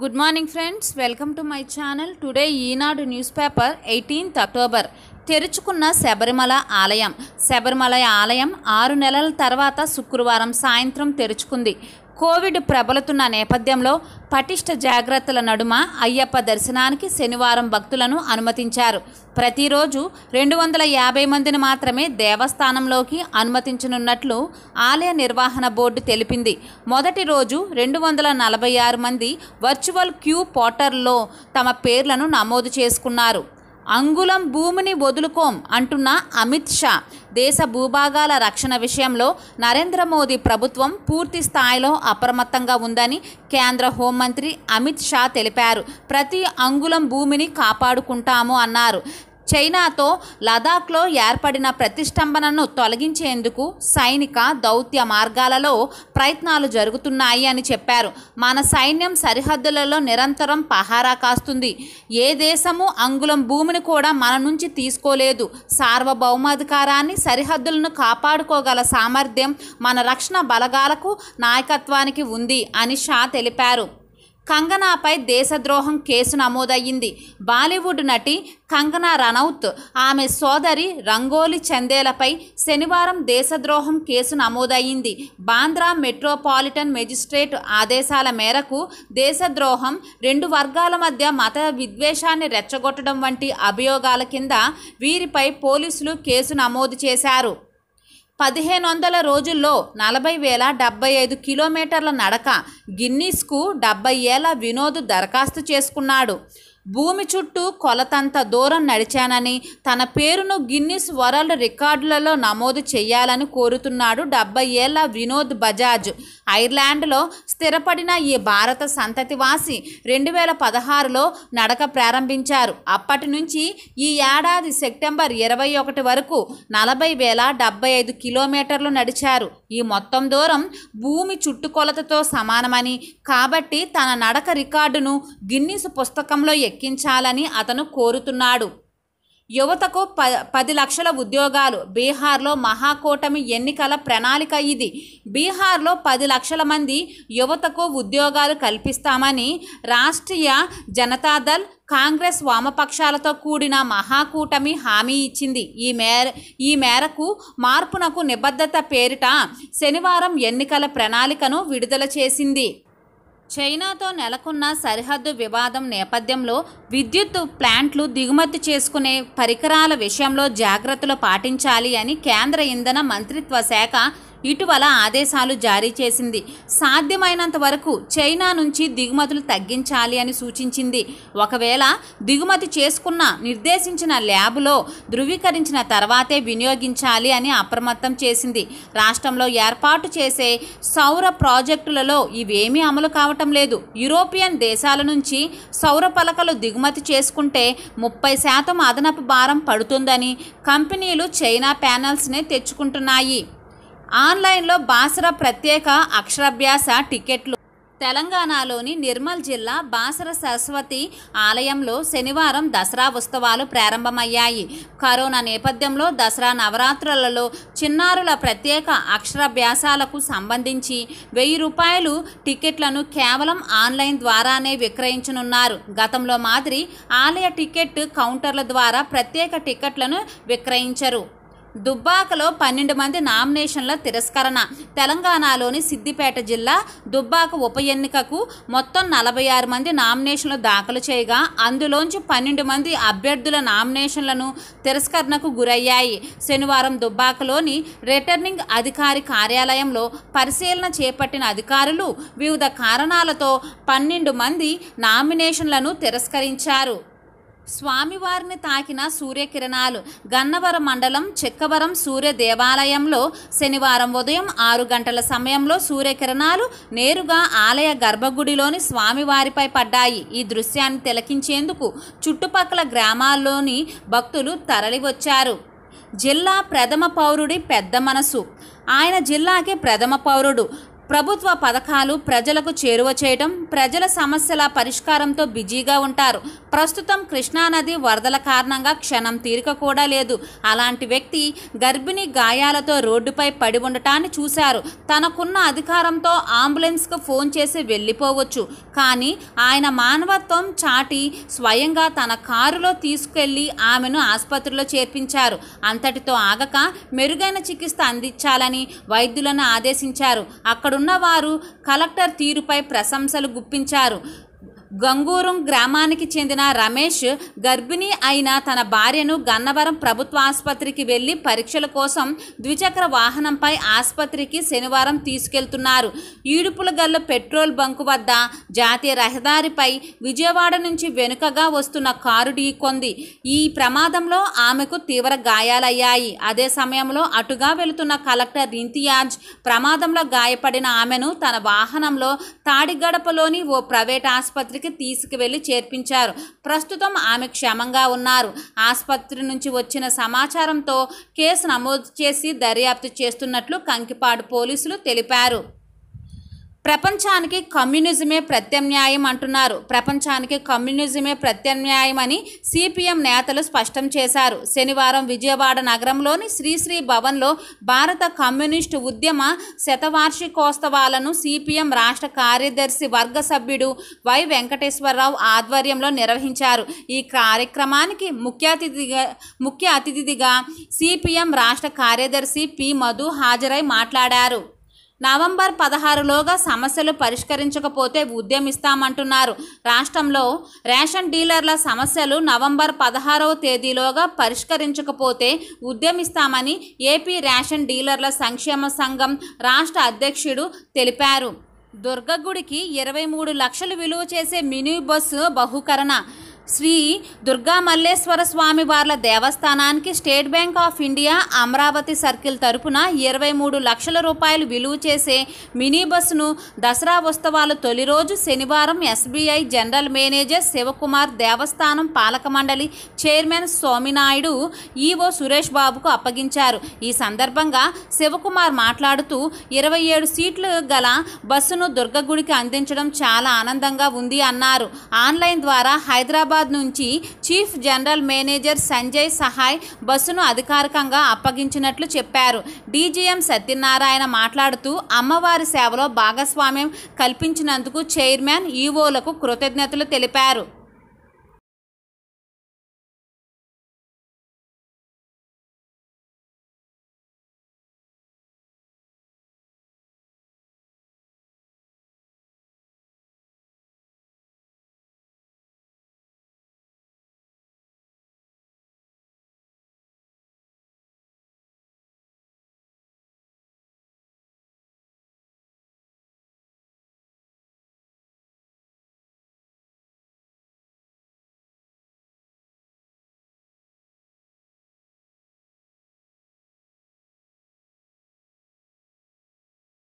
good morning friends welcome to my channel today Eenadu newspaper eighteenth October తెరుచుకున్న శబరిమల ఆలయం శబరిమల ఆలయం ఆరు నెలల తర్వాత శుక్రవారం సాయంత్రం తెరుచుకుంది కోవిడ్ ప్రబలుతున్న నేపథ్యంలో పటిష్ట జాగ్రత్తల నడుమ అయ్యప్ప దర్శనానికి శనివారం భక్తులను అనుమతించారు ప్రతిరోజు రెండు వందల యాభై మందిని మాత్రమే దేవస్థానంలోకి అనుమతించనున్నట్లు ఆలయ నిర్వహణ బోర్డు తెలిపింది మొదటి రోజు రెండు వందల నలభై ఆరు మంది వర్చువల్ క్యూ పోర్టర్లో తమ పేర్లను నమోదు చేసుకున్నారు అంగుళం భూమిని వదులుకోం అంటున్న అమిత్ షా దేశ భూభాగాల రక్షణ విషయంలో నరేంద్ర మోదీ ప్రభుత్వం పూర్తి స్థాయిలో అప్రమత్తంగా ఉందని కేంద్ర హోంమంత్రి అమిత్ షా తెలిపారు ప్రతి అంగుళం భూమిని కాపాడుకుంటాము అన్నారు చైనాతో లదాఖ్లో ఏర్పడిన ప్రతిష్టంభనను తొలగించేందుకు సైనిక దౌత్య మార్గాలలో ప్రయత్నాలు జరుగుతున్నాయి అని చెప్పారు మన సైన్యం సరిహద్దులలో నిరంతరం పహారా కాస్తుంది ఏ దేశము అంగుళం భూమిని కూడా మన నుంచి తీసుకోలేదు సార్వభౌమాధికారాన్ని సరిహద్దులను కాపాడుకోగల సామర్థ్యం మన రక్షణ బలగాలకు నాయకత్వానికి ఉంది అని షా తెలిపారు కంగనాపై దేశద్రోహం కేసు నమోదయ్యింది బాలీవుడ్ నటి కంగనా రనౌత్ ఆమె సోదరి రంగోలి చందేలపై శనివారం దేశద్రోహం కేసు నమోదయ్యింది బాంద్రా మెట్రోపాలిటన్ మెజిస్ట్రేట్ ఆదేశాల మేరకు దేశద్రోహం రెండు వర్గాల మధ్య మత విద్వేషాన్ని రెచ్చగొట్టడం వంటి అభియోగాల కింద వీరిపై పోలీసులు కేసు నమోదు చేశారు పదిహేను వందల రోజుల్లో నలభై వేల డెబ్బై ఐదు కిలోమీటర్ల నడక గిన్నీస్కు డెబ్బై ఏళ్ల వినోద్ దరఖాస్తు చేసుకున్నాడు భూమి చుట్టూ కొలతంత దూరం నడిచానని తన పేరును గిన్నిస్ వరల్డ్ రికార్డులలో నమోదు చేయాలని కోరుతున్నాడు డెబ్బై ఏళ్ల వినోద్ బజాజ్ ఐర్లాండ్లో స్థిరపడిన ఈ భారత సంతతివాసి రెండు వేల పదహారులో నడక ప్రారంభించారు అప్పటి నుంచి ఈ ఏడాది సెప్టెంబర్ ఇరవై ఒకటి వరకు నలభై వేల డెబ్బై ఐదు కిలోమీటర్లు నడిచారు ఈ మొత్తం దూరం భూమి చుట్టుకొలతతో సమానమని కాబట్టి తన నడక రికార్డును గిన్నిస్ పుస్తకంలో ఎక్కించాలని అతను కోరుతున్నాడు యువతకు ప పది లక్షల ఉద్యోగాలు బీహార్లో మహాకూటమి ఎన్నికల ప్రణాళిక ఇది బీహార్లో పది లక్షల మంది యువతకు ఉద్యోగాలు కల్పిస్తామని రాష్ట్రీయ జనతాదళ్ కాంగ్రెస్ వామపక్షాలతో కూడిన మహాకూటమి హామీ ఇచ్చింది ఈ మేర ఈ మేరకు మార్పునకు నిబద్ధత పేరిట శనివారం ఎన్నికల ప్రణాళికను విడుదల చేసింది చైనాతో నెలకొన్న సరిహద్దు వివాదం నేపథ్యంలో విద్యుత్ ప్లాంట్లు దిగుమతి చేసుకునే పరికరాల విషయంలో జాగ్రత్తలు పాటించాలి అని కేంద్ర ఇంధన మంత్రిత్వ శాఖ ఇటీవల ఆదేశాలు జారీ చేసింది సాధ్యమైనంత వరకు చైనా నుంచి దిగుమతులు తగ్గించాలి అని సూచించింది ఒకవేళ దిగుమతి చేసుకున్న నిర్దేశించిన ల్యాబ్లో ధృవీకరించిన తర్వాతే వినియోగించాలి అని అప్రమత్తం చేసింది రాష్ట్రంలో ఏర్పాటు చేసే సౌర ప్రాజెక్టులలో ఇవేమీ అమలు కావటం లేదు యూరోపియన్ దేశాల నుంచి సౌర పలకలు దిగుమతి చేసుకుంటే ముప్పై శాతం అదనపు భారం పడుతుందని కంపెనీలు చైనా ప్యానల్స్నే తెచ్చుకుంటున్నాయి ఆన్లైన్లో బాసర ప్రత్యేక అక్షరాభ్యాస టికెట్లు తెలంగాణలోని నిర్మల్ జిల్లా బాసర సరస్వతి ఆలయంలో శనివారం దసరా ఉత్సవాలు ప్రారంభమయ్యాయి కరోనా నేపథ్యంలో దసరా నవరాత్రులలో చిన్నారుల ప్రత్యేక అక్షరాభ్యాసాలకు సంబంధించి వెయ్యి రూపాయలు టికెట్లను కేవలం ఆన్లైన్ ద్వారానే విక్రయించనున్నారు గతంలో మాదిరి ఆలయ టికెట్ కౌంటర్ల ద్వారా ప్రత్యేక టికెట్లను విక్రయించరు దుబ్బాకలో పన్నెండు మంది నామినేషన్ల తిరస్కరణ తెలంగాణలోని సిద్దిపేట జిల్లా దుబ్బాక ఉప ఎన్నికకు మొత్తం నలభై ఆరు మంది నామినేషన్లు దాఖలు చేయగా అందులోంచి పన్నెండు మంది అభ్యర్థుల నామినేషన్లను తిరస్కరణకు గురయ్యాయి శనివారం దుబ్బాకలోని రిటర్నింగ్ అధికారి కార్యాలయంలో పరిశీలన చేపట్టిన అధికారులు వివిధ కారణాలతో పన్నెండు మంది నామినేషన్లను తిరస్కరించారు స్వామివారిని తాకిన సూర్యకిరణాలు గన్నవరం మండలం చెక్కవరం సూర్య దేవాలయంలో శనివారం ఉదయం ఆరు గంటల సమయంలో సూర్యకిరణాలు నేరుగా ఆలయ గర్భగుడిలోని స్వామివారిపై పడ్డాయి ఈ దృశ్యాన్ని తిలకించేందుకు చుట్టుపక్కల గ్రామాల్లోని భక్తులు తరలివచ్చారు జిల్లా ప్రథమ పౌరుడి పెద్ద మనసు ఆయన జిల్లాకే ప్రథమ పౌరుడు ప్రభుత్వ పథకాలు ప్రజలకు చేరువ చేయటం ప్రజల సమస్యల పరిష్కారంతో బిజీగా ఉంటారు ప్రస్తుతం కృష్ణానది వరదల కారణంగా క్షణం తీరిక కూడా లేదు అలాంటి వ్యక్తి గర్భిణీ గాయాలతో రోడ్డుపై పడి ఉండటాన్ని చూశారు తనకున్న అధికారంతో అంబులెన్స్కు ఫోన్ చేసి వెళ్ళిపోవచ్చు కానీ ఆయన మానవత్వం చాటి స్వయంగా తన కారులో తీసుకెళ్లి ఆమెను ఆసుపత్రిలో చేర్పించారు అంతటితో ఆగక మెరుగైన చికిత్స అందించాలని వైద్యులను ఆదేశించారు అక్కడున్న ఉన్నవారు కలెక్టర్ తీరుపై ప్రశంసలు గుప్పించారు గంగూరం గ్రామానికి చెందిన రమేష్ గర్భిణీ అయిన తన భార్యను గన్నవరం ప్రభుత్వ ఆసుపత్రికి వెళ్లి పరీక్షల కోసం ద్విచక్ర వాహనంపై ఆసుపత్రికి శనివారం తీసుకెళ్తున్నారు ఈడుపుల గల్ల పెట్రోల్ బంకు వద్ద జాతీయ రహదారిపై విజయవాడ నుంచి వెనుకగా వస్తున్న కారు ఢీకొంది ఈ ప్రమాదంలో ఆమెకు తీవ్ర గాయాలయ్యాయి అదే సమయంలో అటుగా వెళుతున్న కలెక్టర్ ఇంతియాజ్ ప్రమాదంలో గాయపడిన ఆమెను తన వాహనంలో తాడిగడపలోని ఓ ప్రైవేట్ ఆసుపత్రికి ఆసుపత్రికి తీసుకువెళ్లి చేర్పించారు ప్రస్తుతం ఆమె క్షేమంగా ఉన్నారు ఆసుపత్రి నుంచి వచ్చిన సమాచారంతో కేసు నమోదు చేసి దర్యాప్తు చేస్తున్నట్లు కంకిపాడు పోలీసులు తెలిపారు ప్రపంచానికి కమ్యూనిజమే ప్రత్యామ్నాయం అంటున్నారు ప్రపంచానికి కమ్యూనిజమే ప్రత్యామ్నాయమని సిపిఎం నేతలు స్పష్టం చేశారు శనివారం విజయవాడ నగరంలోని శ్రీశ్రీ భవన్లో భారత కమ్యూనిస్టు ఉద్యమ శతవార్షికోత్సవాలను సిపిఎం రాష్ట్ర కార్యదర్శి వర్గ సభ్యుడు వై వెంకటేశ్వరరావు ఆధ్వర్యంలో నిర్వహించారు ఈ కార్యక్రమానికి ముఖ్య అతిథిగా ముఖ్య అతిథిగా సిపిఎం రాష్ట్ర కార్యదర్శి పి మధు హాజరై మాట్లాడారు నవంబర్ పదహారులోగా సమస్యలు పరిష్కరించకపోతే ఉద్యమిస్తామంటున్నారు రాష్ట్రంలో రేషన్ డీలర్ల సమస్యలు నవంబర్ పదహారవ తేదీలోగా పరిష్కరించకపోతే ఉద్యమిస్తామని ఏపీ రేషన్ డీలర్ల సంక్షేమ సంఘం రాష్ట్ర అధ్యక్షుడు తెలిపారు దుర్గగుడికి ఇరవై మూడు లక్షలు విలువ చేసే మినీ బస్సు బహుకరణ శ్రీ దుర్గా మల్లేశ్వర స్వామి వార్ల దేవస్థానానికి State Bank of India Amaravati circle తరపున ఇరవై మూడు లక్షల రూపాయలు విలువ చేసే మినీ బస్సును దసరా ఉత్సవాల తొలి రోజు శనివారం ఎస్బీఐ జనరల్ మేనేజర్ శివకుమార్ దేవస్థానం పాలక మండలి చైర్మన్ సోమినాయుడు ఈవో సురేష్ బాబుకు అప్పగించారు ఈ సందర్భంగా శివకుమార్ మాట్లాడుతూ ఇరవై ఏడు సీట్లు గల బస్సును దుర్గగుడికి అందించడం చాలా ఆనందంగా ఉంది అన్నారు ఆన్లైన్ ద్వారా హైదరాబాద్ హైదరాబాద్ నుంచి chief general manager Sanjay Sahay బస్సును అధికారికంగా అప్పగించినట్లు చెప్పారు డీజీఎం సత్యనారాయణ మాట్లాడుతూ అమ్మవారి సేవలో భాగస్వామ్యం కల్పించినందుకు చైర్మన్ ఈవోలకు కృతజ్ఞతలు తెలిపారు